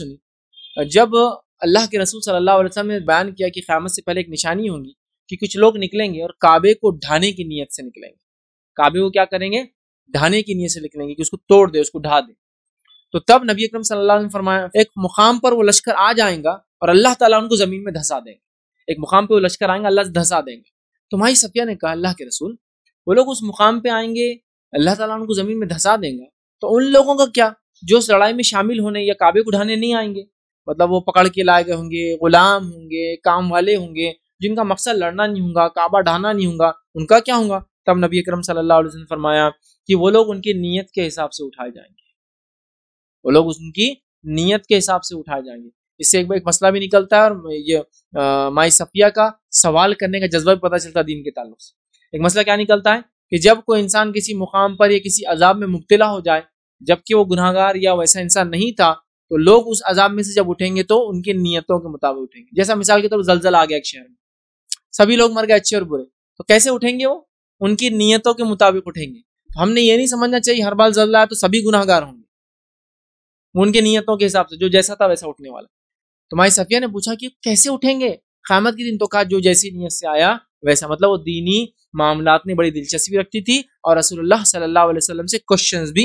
Uh, जब अल्लाह के रसूल सल्लल्लाहु अलैहि वसल्लम ने बयान किया कि क़्यामत से पहले एक निशानी होगी कि कुछ लोग निकलेंगे और काबे को ढाने की नीयत से निकलेंगे काबे को क्या करेंगे ढाने की नीयत से निकलेंगे कि उसको तोड़ दे उसको ढा दे तो तब नबी अकरम सल्लल्लाहु अलैहि वसल्लम फरमाया एक मुकाम पर वो लश्कर आ जाएगा और अल्लाह ताला उनको ज़मीन में धंसा देंगे एक मुकाम पर वो लश्कर आएंगे अल्लाह से धंसा देंगे तो माही सफिया ने कहा अल्लाह के रसूल वो लोग उस मुकाम पर आएंगे अल्लाह ताला उनको ज़मीन में धंसा देंगे तो उन लोगों का क्या जो उस लड़ाई में शामिल होने या काबे को उठाने नहीं आएंगे मतलब वो पकड़ के लाए गए होंगे गुलाम होंगे काम वाले होंगे जिनका मकसद लड़ना नहीं होगा काबा ढाना नहीं होगा उनका क्या होगा तब नबी अक्रम सल्लल्लाहु अलैहि वसल्लम ने फरमाया कि वो लोग उनकी नीयत के हिसाब से उठाए जाएंगे वो लोग उनकी नीयत के हिसाब से उठाए जाएंगे इससे एक एक मसला भी निकलता है और ये माई सफिया का सवाल करने का जज्बा भी पता चलता है दीन के ताल्लुक से एक मसला क्या निकलता है कि जब कोई इंसान किसी मुकाम पर या किसी अजाब में मुबतला हो जाए जबकि वो गुनाहगार या वैसा इंसान नहीं था तो लोग उस अजाब में से जब उठेंगे तो उनकी नीयतों के मुताबिक उठेंगे जैसा मिसाल के तौर तो पर जलजल आ गया एक शहर में सभी लोग मर गए अच्छे और बुरे तो कैसे उठेंगे वो उनकी नीयतों के मुताबिक उठेंगे तो हमने ये नहीं समझना चाहिए हर बार जल है तो सभी गुनाहगार होंगे उनके नीयतों के हिसाब से जो जैसा था वैसा उठने वाला तो माई सफिया ने पूछा कि कैसे उठेंगे क़्यामत के दिन तो कहा जो जैसी नीयत से आया वैसा मतलब वो दीनी मामला ने बड़ी दिलचस्पी रखती थी और रसूलुल्लाह सल्लल्लाहु अलैहि वसल्लम से क्वेश्चंस भी